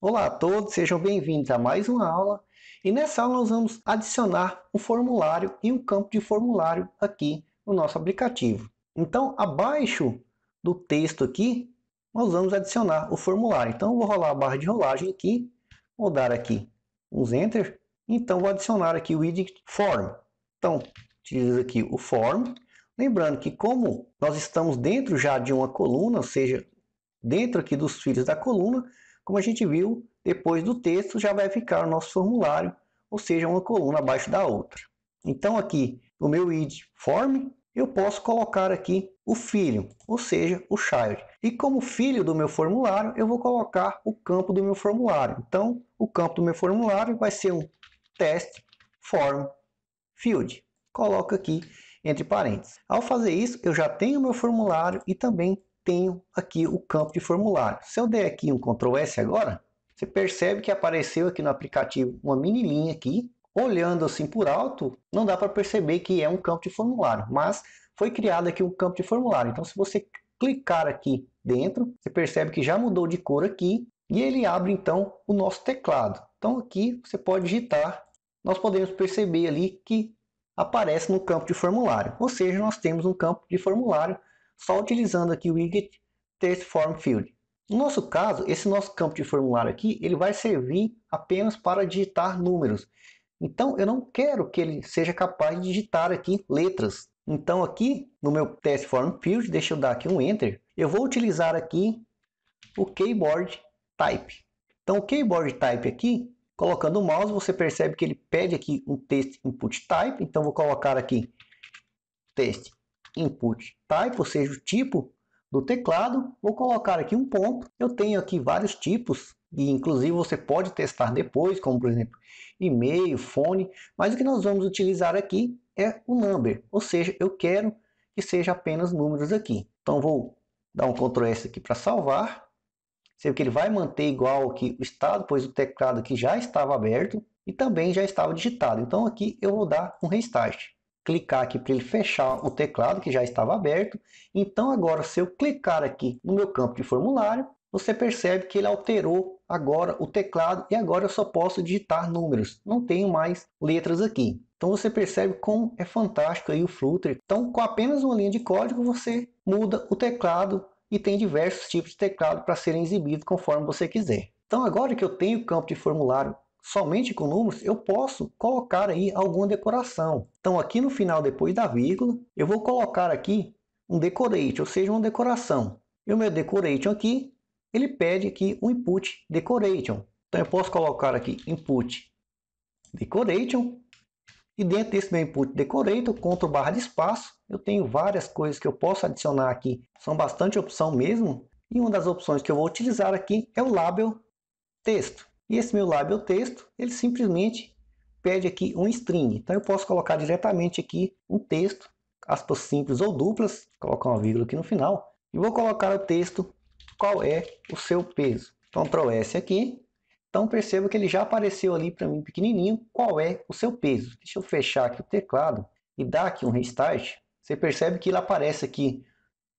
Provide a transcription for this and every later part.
Olá a todos, sejam bem-vindos a mais uma aula. E nessa aula nós vamos adicionar um formulário e um campo de formulário aqui no nosso aplicativo. Então, abaixo do texto aqui, nós vamos adicionar o formulário. Então, eu vou rolar a barra de rolagem aqui, vou dar aqui uns Enter. Então, vou adicionar aqui o id Form. Então, utiliza aqui o Form. Lembrando que como nós estamos dentro já de uma coluna, ou seja, dentro aqui dos filhos da coluna, como a gente viu, depois do texto já vai ficar o nosso formulário, ou seja, uma coluna abaixo da outra. Então aqui no meu id form, eu posso colocar aqui o filho, ou seja, o child. E como filho do meu formulário, eu vou colocar o campo do meu formulário. Então, o campo do meu formulário vai ser um test form field. Coloco aqui entre parênteses. Ao fazer isso, eu já tenho meu formulário e também tenho aqui o campo de formulário. Se eu der aqui um Ctrl S agora, você percebe que apareceu aqui no aplicativo uma mini linha aqui. Olhando assim por alto, não dá para perceber que é um campo de formulário, mas foi criado aqui um campo de formulário. Então, se você clicar aqui dentro, você percebe que já mudou de cor aqui e ele abre então o nosso teclado. Então, aqui você pode digitar, nós podemos perceber ali que aparece no campo de formulário. Ou seja, nós temos um campo de formulário só utilizando aqui o widget Test Form Field. No nosso caso, esse nosso campo de formulário aqui, ele vai servir apenas para digitar números. Então, eu não quero que ele seja capaz de digitar aqui letras. Então, aqui no meu Test Form Field, deixa eu dar aqui um Enter. Eu vou utilizar aqui o Keyboard Type. Então, o Keyboard Type aqui, colocando o mouse, você percebe que ele pede aqui um Test Input Type. Então, vou colocar aqui Test input type, tá? ou seja, o tipo do teclado. Vou colocar aqui um ponto. Eu tenho aqui vários tipos e inclusive você pode testar depois, como por exemplo, e-mail, fone, mas o que nós vamos utilizar aqui é o number, ou seja, eu quero que seja apenas números aqui. Então vou dar um Ctrl S aqui para salvar. Sei que ele vai manter igual aqui o estado, pois o teclado aqui já estava aberto e também já estava digitado. Então aqui eu vou dar um restart clicar aqui para ele fechar o teclado que já estava aberto. Então agora se eu clicar aqui no meu campo de formulário, você percebe que ele alterou agora o teclado e agora eu só posso digitar números, não tenho mais letras aqui. Então você percebe como é fantástico aí o Flutter. Então com apenas uma linha de código você muda o teclado e tem diversos tipos de teclado para serem exibidos conforme você quiser. Então agora que eu tenho o campo de formulário somente com números, eu posso colocar aí alguma decoração. Então aqui no final, depois da vírgula, eu vou colocar aqui um decorate, ou seja, uma decoração. E o meu decoration aqui, ele pede aqui um input decoration. Então eu posso colocar aqui input decoration. E dentro desse meu input decorator, CTRL barra de espaço, eu tenho várias coisas que eu posso adicionar aqui. São bastante opção mesmo. E uma das opções que eu vou utilizar aqui é o label texto. E esse meu lábio texto, ele simplesmente pede aqui um string. Então eu posso colocar diretamente aqui um texto, aspas simples ou duplas, colocar uma vírgula aqui no final, e vou colocar o texto qual é o seu peso. Ctrl então, S aqui. Então perceba que ele já apareceu ali para mim pequenininho qual é o seu peso. Deixa eu fechar aqui o teclado e dar aqui um restart. Você percebe que ele aparece aqui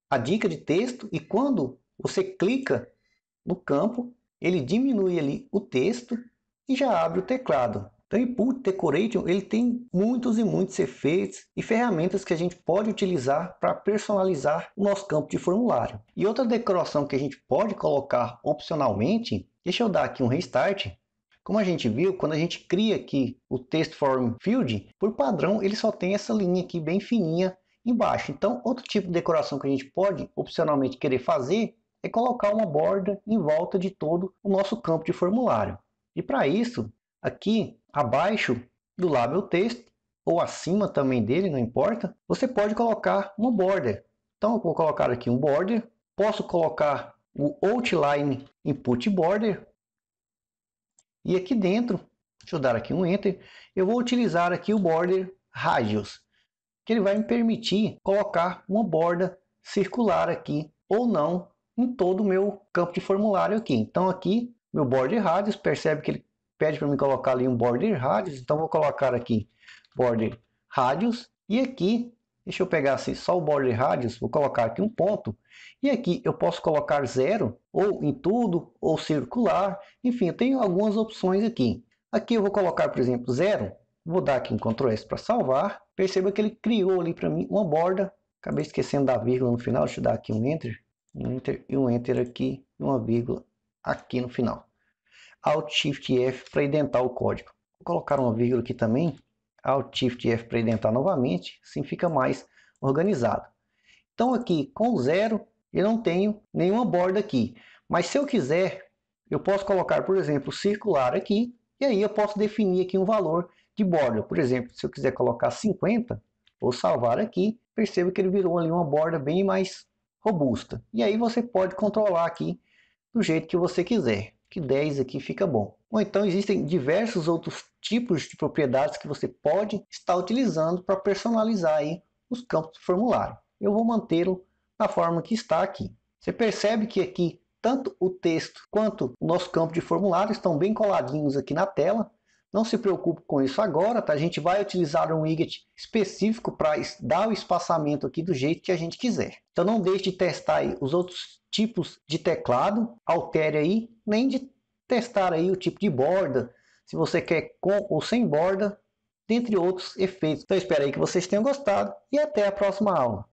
a dica de texto e quando você clica no campo, ele diminui ali o texto e já abre o teclado. Então, Input Decoration ele tem muitos e muitos efeitos e ferramentas que a gente pode utilizar para personalizar o nosso campo de formulário. E outra decoração que a gente pode colocar opcionalmente, deixa eu dar aqui um restart, como a gente viu, quando a gente cria aqui o Text Form Field, por padrão ele só tem essa linha aqui bem fininha embaixo. Então, outro tipo de decoração que a gente pode opcionalmente querer fazer é colocar uma borda em volta de todo o nosso campo de formulário. E para isso, aqui abaixo do label texto, ou acima também dele, não importa, você pode colocar uma border. Então eu vou colocar aqui um border, posso colocar o outline input border, e aqui dentro, deixa eu dar aqui um enter, eu vou utilizar aqui o border radius, que ele vai me permitir colocar uma borda circular aqui ou não em todo o meu campo de formulário aqui. Então aqui, meu border radius, percebe que ele pede para me colocar ali um border radius, então vou colocar aqui border radius, e aqui, deixa eu pegar assim, só o border radius, vou colocar aqui um ponto, e aqui eu posso colocar zero, ou em tudo, ou circular, enfim, eu tenho algumas opções aqui. Aqui eu vou colocar, por exemplo, zero, vou dar aqui um Ctrl S para salvar, perceba que ele criou ali para mim uma borda, acabei esquecendo da vírgula no final, deixa eu dar aqui um Enter, um enter e um enter aqui e uma vírgula aqui no final. Alt Shift F para indentar o código. Vou colocar uma vírgula aqui também. Alt Shift F para indentar novamente, assim fica mais organizado. Então aqui com zero eu não tenho nenhuma borda aqui, mas se eu quiser eu posso colocar, por exemplo, circular aqui e aí eu posso definir aqui um valor de borda. Por exemplo, se eu quiser colocar 50, vou salvar aqui, perceba que ele virou ali uma borda bem mais robusta. E aí você pode controlar aqui do jeito que você quiser, que 10 aqui fica bom. Ou então existem diversos outros tipos de propriedades que você pode estar utilizando para personalizar aí os campos do formulário. Eu vou mantê-lo na forma que está aqui. Você percebe que aqui tanto o texto quanto o nosso campo de formulário estão bem coladinhos aqui na tela. Não se preocupe com isso agora, tá? A gente vai utilizar um widget específico para dar o espaçamento aqui do jeito que a gente quiser. Então não deixe de testar os outros tipos de teclado, altere aí, nem de testar aí o tipo de borda, se você quer com ou sem borda, dentre outros efeitos. Então espero aí que vocês tenham gostado e até a próxima aula.